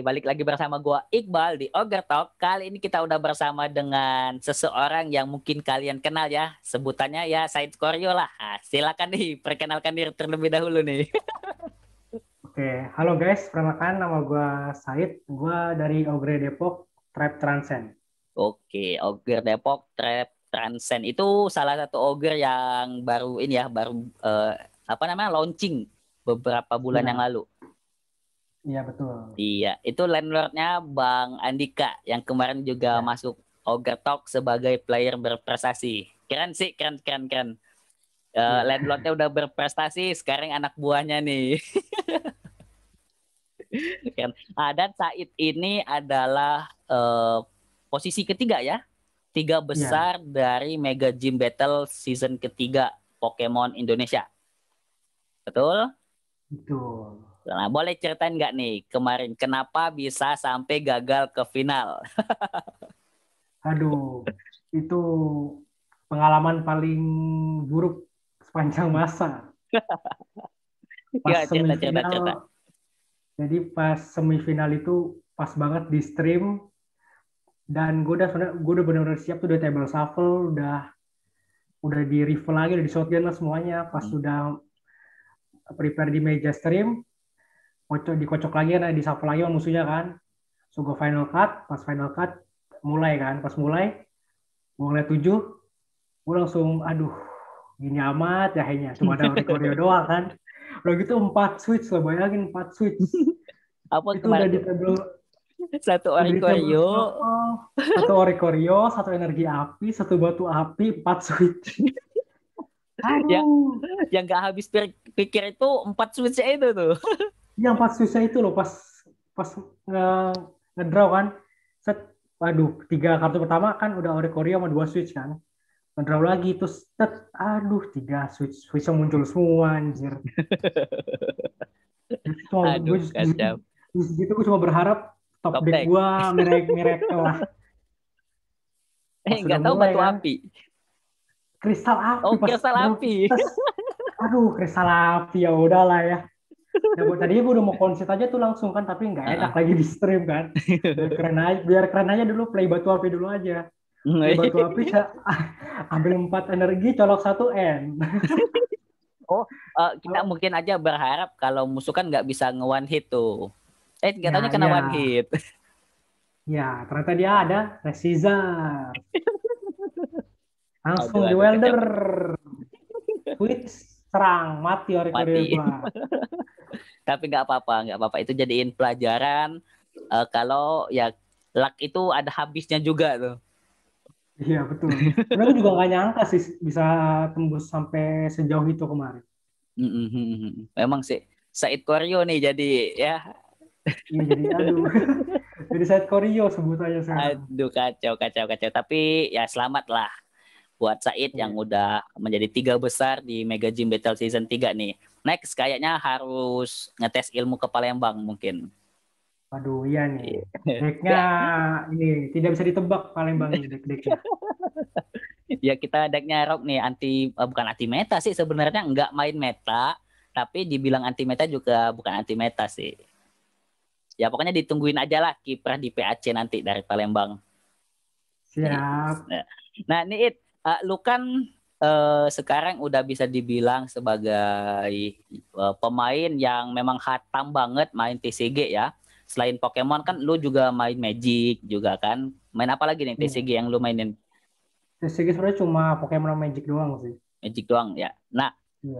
balik lagi bersama gue Iqbal di Ogre Talk. Kali ini kita udah bersama dengan seseorang yang mungkin kalian kenal ya. Sebutannya ya Said Koryo lah. Nah, silakan nih, perkenalkan diri terlebih dahulu nih. Oke, halo guys. Perkenalkan nama gue Said. Gue dari Ogre Depok, Trap Transcend. Oke, Ogre Depok, Trap Transcend. Itu salah satu Ogre yang baru ini ya, baru eh, apa namanya, launching beberapa bulan ya. yang lalu. Iya betul. Iya, itu landlordnya Bang Andika yang kemarin juga ya. masuk Ogre Talk sebagai player berprestasi. Keren sih, keren keren keren. Uh, eh, ya. landlordnya udah berprestasi, sekarang anak buahnya nih. keren. Nah, dan Said ini adalah uh, posisi ketiga ya, tiga iya. besar ya. dari Mega Gym Battle season ketiga Pokemon Indonesia. Betul? Betul. Nah, boleh ceritain nggak nih kemarin kenapa bisa sampai gagal ke final? Aduh, itu pengalaman paling buruk sepanjang masa. Iya, pas ya, cerita, cerita, cerita. Jadi pas semifinal itu pas banget di stream dan gue udah gue udah benar-benar siap tuh udah table shuffle udah udah di rifle lagi udah di shotgun lah semuanya pas hmm. udah prepare di meja stream kocok oh, dikocok lagi kan disapa lagi sama musuhnya kan so final cut pas final cut mulai kan pas mulai gue tujuh gue langsung aduh gini amat ya hanya cuma ada rekornya doang kan udah gitu empat switch lo bayangin empat switch apa itu udah di table satu orikorio oh, satu orikorio satu energi api satu batu api empat switch yang yang nggak habis pikir itu empat switch itu tuh yang pas susah itu loh pas pas nge ngedraw kan set waduh tiga kartu pertama kan udah ori Korea sama dua switch kan ngedraw lagi terus set aduh tiga switch switch yang muncul semua anjir cuma, aduh, gue, kacau. Gitu, gue cuma berharap top, top deck, gue merek merek lah eh nggak tahu batu kan. api kristal api oh kristal api aduh kristal api ya udahlah ya Ya, bu, tadinya gue udah mau konsit aja tuh langsung kan, tapi nggak enak uh -huh. lagi di stream kan. Biar keren aja, biar keren aja dulu play batu api dulu aja. Nah, play iya. batu api, ya. ambil empat energi, colok satu N. oh, uh, kita oh. mungkin aja berharap kalau musuh kan nggak bisa nge one hit tuh. Eh, nggak ya, kena ya. one hit. Ya, ternyata dia ada Resizar. Langsung Aduh, di welder. Quit serang mati orang mati. Tapi nggak apa-apa, nggak apa-apa. Itu jadiin pelajaran. Uh, kalau ya luck itu ada habisnya juga tuh. Iya betul. Karena juga nggak nyangka sih bisa tembus sampai sejauh itu kemarin. Memang sih Said Koryo nih jadi ya. Iya jadi aduh. jadi Said Koryo sebut aja sekarang. Aduh kacau kacau kacau. Tapi ya selamat lah buat Said yang iya. udah menjadi tiga besar di Mega Gym Battle Season 3 nih next kayaknya harus ngetes ilmu ke Palembang mungkin. Waduh, iya nih. Iya. Deknya ini tidak bisa ditebak Palembang ini dek-deknya. ya kita deknya rock nih anti eh, bukan anti meta sih sebenarnya nggak main meta tapi dibilang anti meta juga bukan anti meta sih ya pokoknya ditungguin aja lah kiprah di PAC nanti dari Palembang siap nah, nah ini it uh, lu kan uh, sekarang udah bisa dibilang sebagai uh, pemain yang memang hatam banget main TCG ya. Selain Pokemon kan lu juga main Magic juga kan. Main apa lagi nih hmm. TCG yang lu mainin? TCG sebenarnya cuma Pokemon Magic doang sih. Magic doang ya. Nah,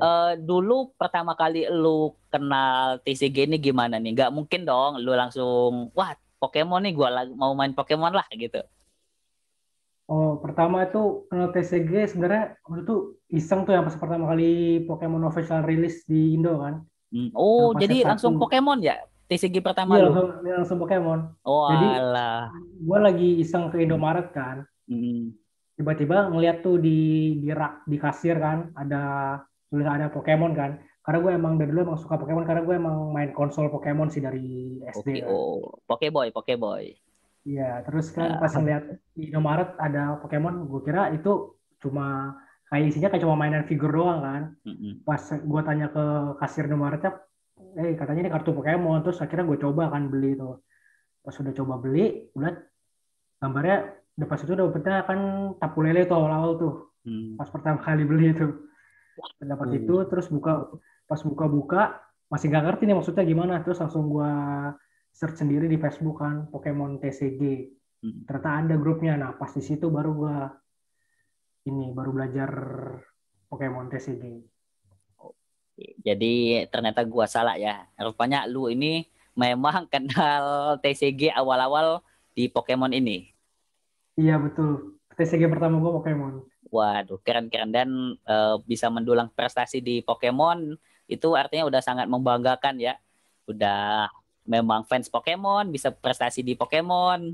uh, dulu pertama kali lu kenal TCG ini gimana nih? Gak mungkin dong lu langsung wah Pokemon nih gue mau main Pokemon lah gitu. Oh, pertama itu kenal TCG sebenarnya waktu itu iseng tuh yang pas pertama kali Pokemon official rilis di Indo kan. Hmm. Oh, jadi langsung satu. Pokemon ya? TCG pertama iya, lu? langsung, iya, langsung Pokemon. Oh, jadi gue lagi iseng ke Indomaret kan. Hmm. Tiba-tiba ngeliat tuh di di rak di kasir kan ada tulis ada Pokemon kan. Karena gue emang dari dulu emang suka Pokemon karena gue emang main konsol Pokemon sih dari SD. Oke, okay, kan. oh. Pokeboy, Pokeboy. Iya, terus kan ya. pas ngeliat di Indomaret ada Pokemon, gue kira itu cuma kayak isinya kayak cuma mainan figur doang kan. Mm-hmm. Pas gue tanya ke kasir Indomaretnya, eh katanya ini kartu Pokemon, terus akhirnya gue coba kan beli itu. Pas udah coba beli, udah gambarnya udah pas itu udah dapetnya kan tapu lele tuh awal-awal tuh. Mm. Pas pertama kali beli itu. Dapat mm. itu, terus buka pas buka-buka masih gak ngerti nih maksudnya gimana, terus langsung gue search sendiri di Facebook kan Pokemon TCG hmm. ternyata ada grupnya nah pas di situ baru gua ini baru belajar Pokemon TCG jadi ternyata gua salah ya rupanya lu ini memang kenal TCG awal-awal di Pokemon ini iya betul TCG pertama gua Pokemon Waduh, keren-keren dan e, bisa mendulang prestasi di Pokemon itu artinya udah sangat membanggakan ya. Udah memang fans Pokemon bisa prestasi di Pokemon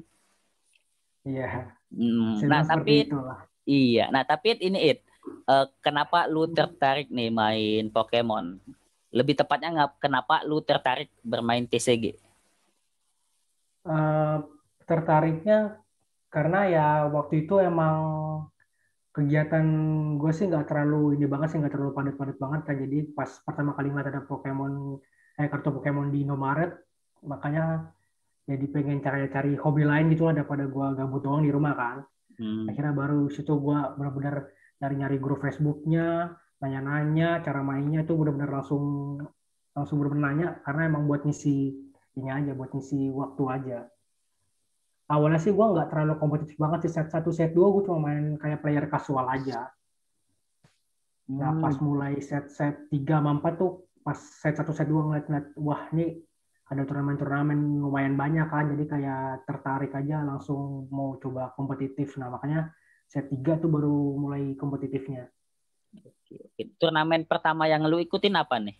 iya hmm. nah tapi itulah. iya nah tapi ini it uh, kenapa lu tertarik nih main Pokemon lebih tepatnya nggak kenapa lu tertarik bermain TCG uh, eh, tertariknya karena ya waktu itu emang kegiatan gue sih nggak terlalu ini banget sih nggak terlalu padat-padat banget kan jadi pas pertama kali ngeliat ada Pokemon eh kartu Pokemon di Indomaret makanya jadi pengen cari-cari hobi lain gitu lah daripada gue gabut doang di rumah kan hmm. akhirnya baru situ gue benar-benar nyari-nyari grup Facebooknya nanya-nanya cara mainnya tuh benar-benar langsung langsung benar-benar nanya karena emang buat ngisi ini aja buat ngisi waktu aja awalnya sih gue nggak terlalu kompetitif banget sih set satu set dua gue cuma main kayak player casual aja nah, hmm. nah pas mulai set set tiga empat tuh pas set satu set dua ngeliat ngeliat wah ini ada turnamen-turnamen lumayan banyak kan jadi kayak tertarik aja langsung mau coba kompetitif nah makanya set 3 tuh baru mulai kompetitifnya Oke oke. turnamen pertama yang lu ikutin apa nih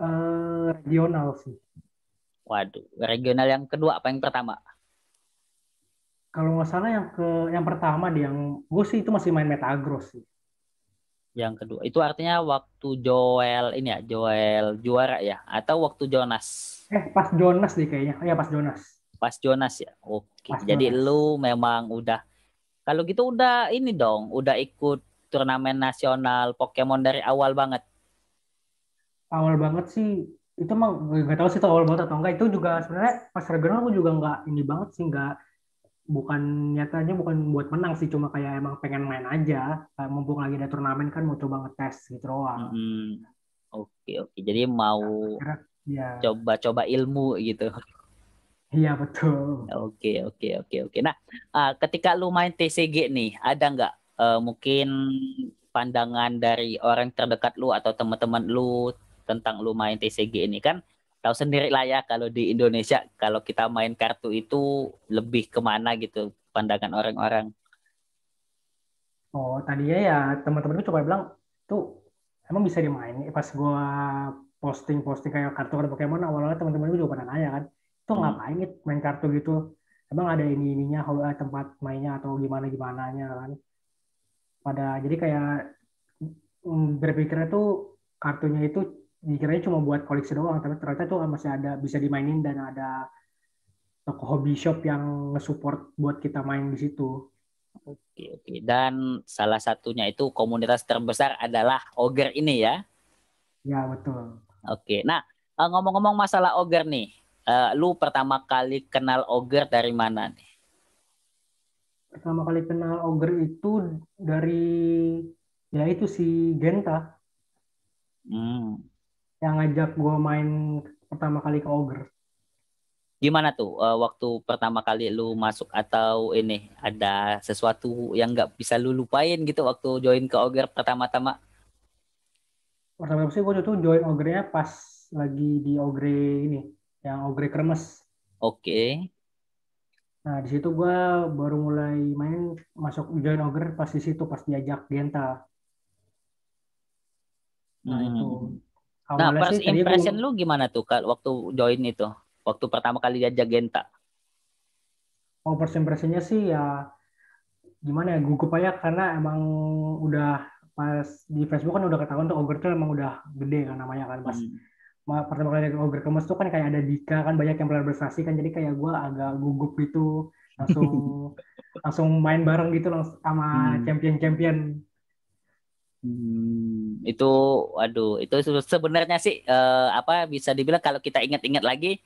uh, regional sih waduh regional yang kedua apa yang pertama kalau nggak salah yang ke yang pertama di yang gue sih itu masih main metagross sih yang kedua itu artinya waktu Joel ini ya Joel juara ya atau waktu Jonas eh pas Jonas deh kayaknya oh, ya pas Jonas pas Jonas ya oke pas jadi Jonas. lu memang udah kalau gitu udah ini dong udah ikut turnamen nasional Pokemon dari awal banget awal banget sih itu emang nggak tahu sih itu awal banget atau enggak itu juga sebenarnya pas regional aku juga nggak ini banget sih nggak bukan nyatanya bukan buat menang sih cuma kayak emang pengen main aja mumpung lagi ada turnamen kan mau coba ngetes gitu doang hmm. oke okay, oke okay. jadi mau coba-coba ya. ilmu gitu Iya betul. Oke oke oke oke. Nah ah, ketika lu main TCG nih ada nggak uh, mungkin pandangan dari orang terdekat lu atau teman-teman lu tentang lu main TCG ini kan tahu sendiri lah ya kalau di Indonesia kalau kita main kartu itu lebih kemana gitu pandangan orang-orang. Oh tadinya ya teman-teman itu coba bilang tuh emang bisa dimain pas gua posting-posting kayak kartu kartu Pokemon awalnya teman-teman gue juga pernah nanya kan tuh hmm. ngapain main kartu gitu emang ada ini ininya eh, tempat mainnya atau gimana gimana nya kan pada jadi kayak mm, berpikirnya tuh kartunya itu dikiranya cuma buat koleksi doang tapi ternyata tuh masih ada bisa dimainin dan ada toko hobi shop yang nge-support buat kita main di situ. Oke, oke. Dan salah satunya itu komunitas terbesar adalah ogre ini ya. Ya, betul. Oke. Nah, eh, ngomong-ngomong masalah ogre nih. Eh, lu pertama kali kenal ogre dari mana nih? Pertama kali kenal ogre itu dari ya itu si Genta. Hmm yang ngajak gue main pertama kali ke Ogre. Gimana tuh uh, waktu pertama kali lu masuk atau ini ada sesuatu yang nggak bisa lu lupain gitu waktu join ke Ogre pertama-tama? Pertama sih gue tuh join Ogre-nya pas lagi di Ogre ini, yang Ogre Kremes. Oke. Okay. Nah di situ gue baru mulai main masuk join Ogre pas di situ pas diajak Genta. Nah hmm. itu nah first sih, impression gue... lu gimana tuh waktu join itu waktu pertama kali diajak Genta oh first impressionnya sih ya gimana ya gugup aja karena emang udah pas di Facebook kan udah ketahuan tuh Ogre tuh emang udah gede kan namanya kan pas hmm. pertama kali Ogre kemes tuh kan kayak ada Dika kan banyak yang berprestasi kan jadi kayak gue agak gugup gitu langsung langsung main bareng gitu langsung sama hmm. champion-champion hmm itu waduh itu sebenarnya sih uh, apa bisa dibilang kalau kita ingat-ingat lagi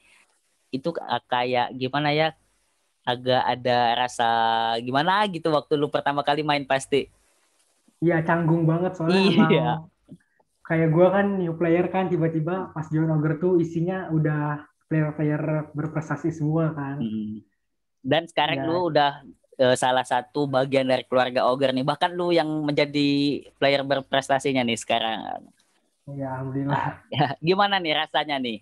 itu kayak gimana ya agak ada rasa gimana gitu waktu lu pertama kali main pasti. Iya canggung banget soalnya. Iya. Emang, kayak gue kan new player kan tiba-tiba pas join Ogre tuh isinya udah player-player berprestasi semua kan. Hmm. Dan sekarang ya. lu udah uh, salah satu bagian dari keluarga Ogre nih. Bahkan lu yang menjadi player berprestasinya nih sekarang. Iya, ya, alhamdulillah. gimana nih rasanya nih?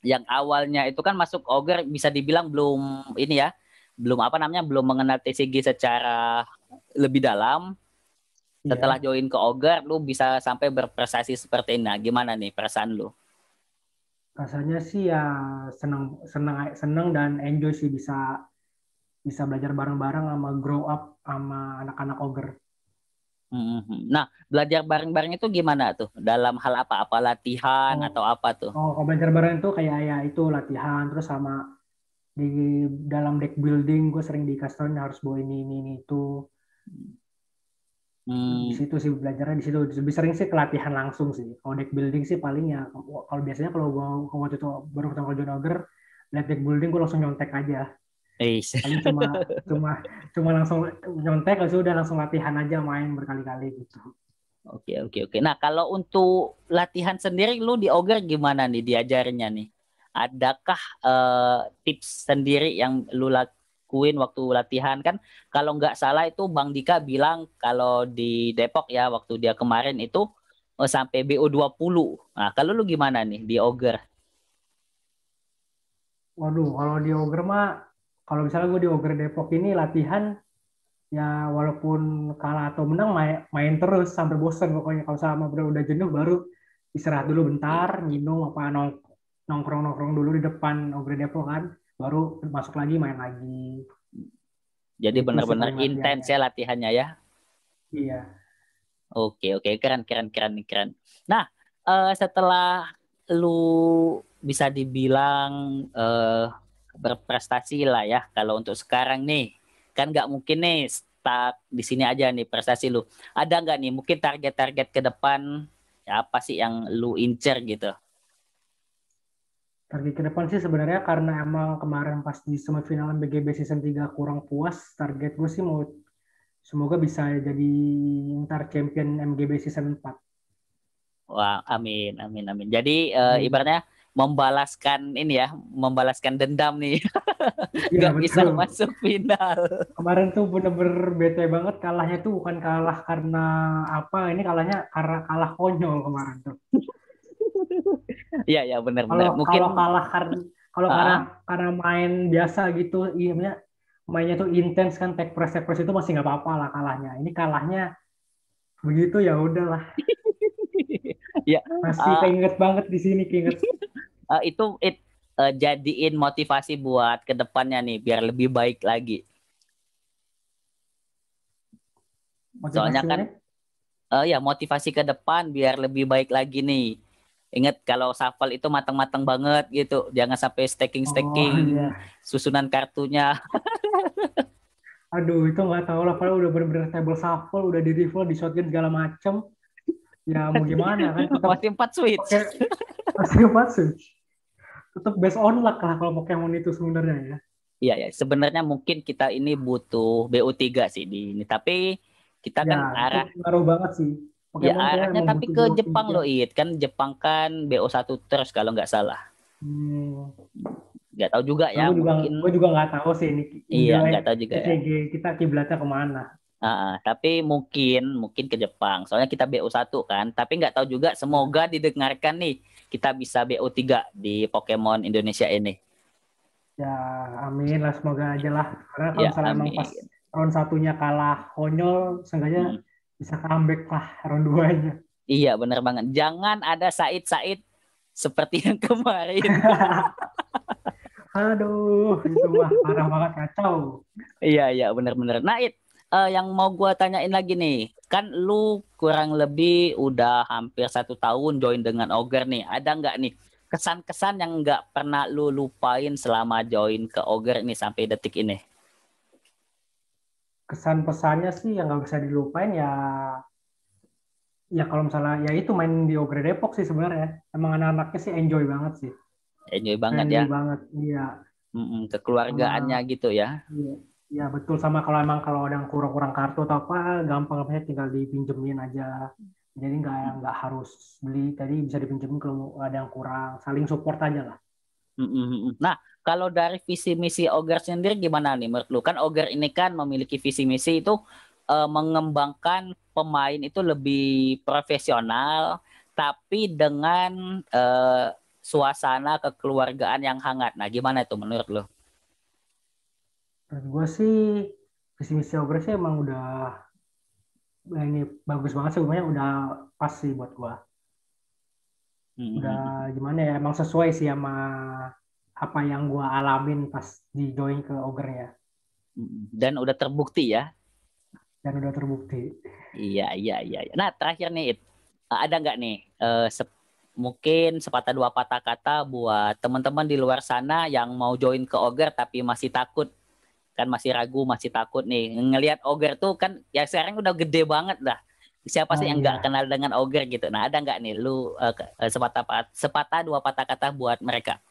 Yang awalnya itu kan masuk Ogre bisa dibilang belum ini ya, belum apa namanya, belum mengenal TCG secara lebih dalam. Iya. Setelah yeah. join ke Ogre, lu bisa sampai berprestasi seperti ini. Nah, gimana nih perasaan lu? rasanya sih ya senang seneng seneng dan enjoy sih bisa bisa belajar bareng-bareng sama grow up sama anak-anak ogre. Mm-hmm. Nah, belajar bareng-bareng itu gimana tuh? Dalam hal apa? Apa latihan oh. atau apa tuh? Oh, kalau belajar bareng itu kayak ya itu latihan terus sama di dalam deck building gue sering dikasih tahu harus bawa ini ini ini itu. Hmm. Di situ sih belajarnya di situ. Lebih sering sih kelatihan langsung sih. Kalau deck building sih paling ya kalau biasanya kalau gue waktu itu baru ketemu John Ogre, lihat deck building gue langsung nyontek aja. Eish. cuma cuma cuma langsung nyontek lalu sudah langsung latihan aja main berkali-kali gitu. Oke oke oke. Nah kalau untuk latihan sendiri lu di Ogre gimana nih diajarnya nih? Adakah uh, tips sendiri yang lu lakuin waktu latihan kan? Kalau nggak salah itu Bang Dika bilang kalau di Depok ya waktu dia kemarin itu oh, sampai BO 20. Nah kalau lu gimana nih di Ogre? Waduh kalau di Ogre mah kalau misalnya gue di Ogre Depok ini latihan ya walaupun kalah atau menang main, main terus sampai bosen pokoknya kalau sama udah udah jenuh baru istirahat dulu bentar minum apa nong nongkrong nongkrong dulu di depan Ogre Depok kan baru masuk lagi main lagi jadi benar-benar intens ya latihannya ya iya oke oke keren keren keren keren nah uh, setelah lu bisa dibilang uh, berprestasi lah ya kalau untuk sekarang nih kan nggak mungkin nih stuck di sini aja nih prestasi lu ada nggak nih mungkin target-target ke depan ya apa sih yang lu incer gitu target ke depan sih sebenarnya karena emang kemarin pas di semifinal MBGB season 3 kurang puas target gue sih mau semoga bisa jadi ntar champion MGB season 4 Wah, amin, amin, amin. Jadi uh, ibaratnya membalaskan ini ya, membalaskan dendam nih. Iya, ya, bisa masuk final. Kemarin tuh bener-bener bete banget kalahnya tuh bukan kalah karena apa, ini kalahnya karena kalah konyol kemarin tuh. Iya, ya benar-benar. Mungkin kalau kalah karena kalau uh, karena karena main biasa gitu, iya mainnya tuh intens kan tag press tag press itu masih nggak apa-apa lah kalahnya. Ini kalahnya begitu ya udahlah. ya. Masih uh, keinget banget di sini keinget uh, itu it, uh, jadiin motivasi buat ke depannya nih biar lebih baik lagi. Motivasi Soalnya kan, uh, ya motivasi ke depan biar lebih baik lagi nih. Ingat kalau shuffle itu matang-matang banget gitu, jangan sampai staking-staking oh, iya. susunan kartunya. Aduh, itu nggak tahu lah. Padahal udah bener-bener table shuffle, udah di rival, di shotgun segala macem. Ya mau gimana kan? Tetap... Masih empat switch. masih empat switch tetap based on luck lah kalau Pokemon itu sebenarnya ya. Iya ya, sebenarnya mungkin kita ini butuh BO3 sih di ini, tapi kita ya, kan arah ngaruh banget sih. Pokemon ya arahnya tapi ke BO3. Jepang loh ya. It, kan Jepang kan BO1 terus kalau nggak salah. Hmm. Gak tahu juga ya. Gue juga, mungkin... gue juga nggak tahu sih ini. Iya, nggak tahu juga. ya. Kita kiblatnya kemana? Uh, tapi mungkin mungkin ke Jepang. Soalnya kita BO1 kan, tapi nggak tahu juga semoga didengarkan nih kita bisa BO3 di Pokemon Indonesia ini. Ya, amin lah semoga aja lah. Karena kalau ya, misalnya amin. emang pas round satunya kalah konyol, seenggaknya hmm. bisa comeback lah round 2-nya. Iya, bener banget. Jangan ada Said-Said seperti yang kemarin. Aduh, itu mah parah banget kacau. Iya, iya benar-benar. Nah, It, uh, yang mau gue tanyain lagi nih, kan lu kurang lebih udah hampir satu tahun join dengan Ogre nih. Ada nggak nih kesan-kesan yang nggak pernah lu lupain selama join ke Ogre nih sampai detik ini? Kesan pesannya sih yang nggak bisa dilupain ya ya kalau misalnya ya itu main di Ogre Depok sih sebenarnya emang anak-anaknya sih enjoy banget sih enjoy banget ya. enjoy ya banget iya mm kekeluargaannya nah, gitu ya iya. Ya betul sama kalau emang kalau ada yang kurang-kurang kartu atau apa, gampang apa tinggal dipinjemin aja. Jadi nggak hmm. nggak harus beli, tadi bisa dipinjemin kalau ada yang kurang, saling support aja lah. Hmm, hmm, nah, kalau dari visi misi Ogar sendiri gimana nih menurut lu? Kan Ogar ini kan memiliki visi misi itu uh, mengembangkan pemain itu lebih profesional tapi dengan uh, suasana kekeluargaan yang hangat. Nah, gimana itu menurut lo? menurut gue sih visi misi sih emang udah ini bagus banget sih umumnya udah pas sih buat gue hmm. udah gimana ya emang sesuai sih sama apa yang gue alamin pas di join ke Ogre ya hmm. dan udah terbukti ya dan udah terbukti iya iya iya, iya. nah terakhir nih It, eh, ada nggak nih uh, eh, se mungkin sepatah dua patah kata buat teman-teman di luar sana yang mau join ke Ogre tapi masih takut kan masih ragu masih takut nih ngelihat ogre tuh kan ya sekarang udah gede banget dah siapa sih yang oh, nggak iya. kenal dengan ogre gitu nah ada nggak nih lu uh, sepatah sepata dua patah kata buat mereka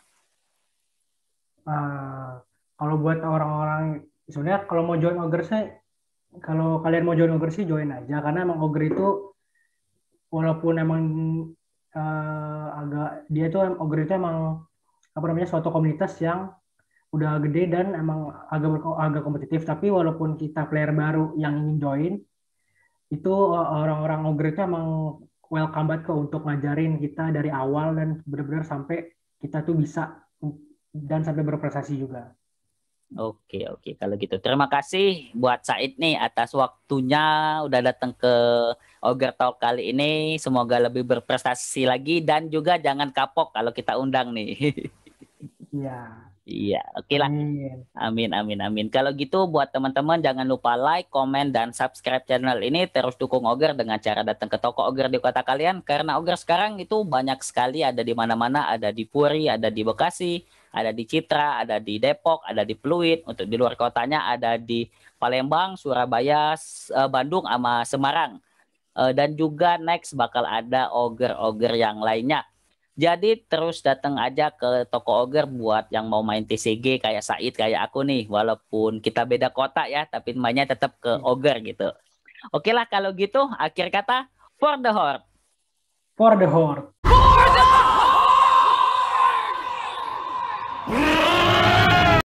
uh, kalau buat orang-orang sebenarnya kalau mau join Oger sih kalau kalian mau join Oger sih join aja karena emang ogre itu walaupun emang uh, agak dia tuh ogre itu emang apa namanya suatu komunitas yang udah gede dan emang agak agak kompetitif tapi walaupun kita player baru yang ingin join itu eh, orang-orang ogre itu emang welcome banget kok untuk ngajarin kita dari awal dan benar-benar sampai kita tuh bisa dan sampai berprestasi juga. Oke oke kalau gitu terima kasih buat Said nih atas waktunya udah datang ke Ogre Talk kali ini semoga lebih berprestasi lagi dan juga jangan kapok kalau kita undang nih. Iya. Iya, oke okay lah. Amin. amin, amin, Kalau gitu buat teman-teman jangan lupa like, komen, dan subscribe channel ini. Terus dukung Oger dengan cara datang ke toko Oger di kota kalian. Karena Oger sekarang itu banyak sekali ada di mana-mana. Ada di Puri, ada di Bekasi, ada di Citra, ada di Depok, ada di Pluit. Untuk di luar kotanya ada di Palembang, Surabaya, e, Bandung, sama Semarang. E, dan juga next bakal ada Oger-Oger yang lainnya. Jadi terus datang aja ke toko Ogre buat yang mau main TCG kayak Said kayak aku nih walaupun kita beda kota ya tapi mainnya tetap ke hmm. Ogre gitu. Oke lah kalau gitu akhir kata for the horde. For the horde. For the horde.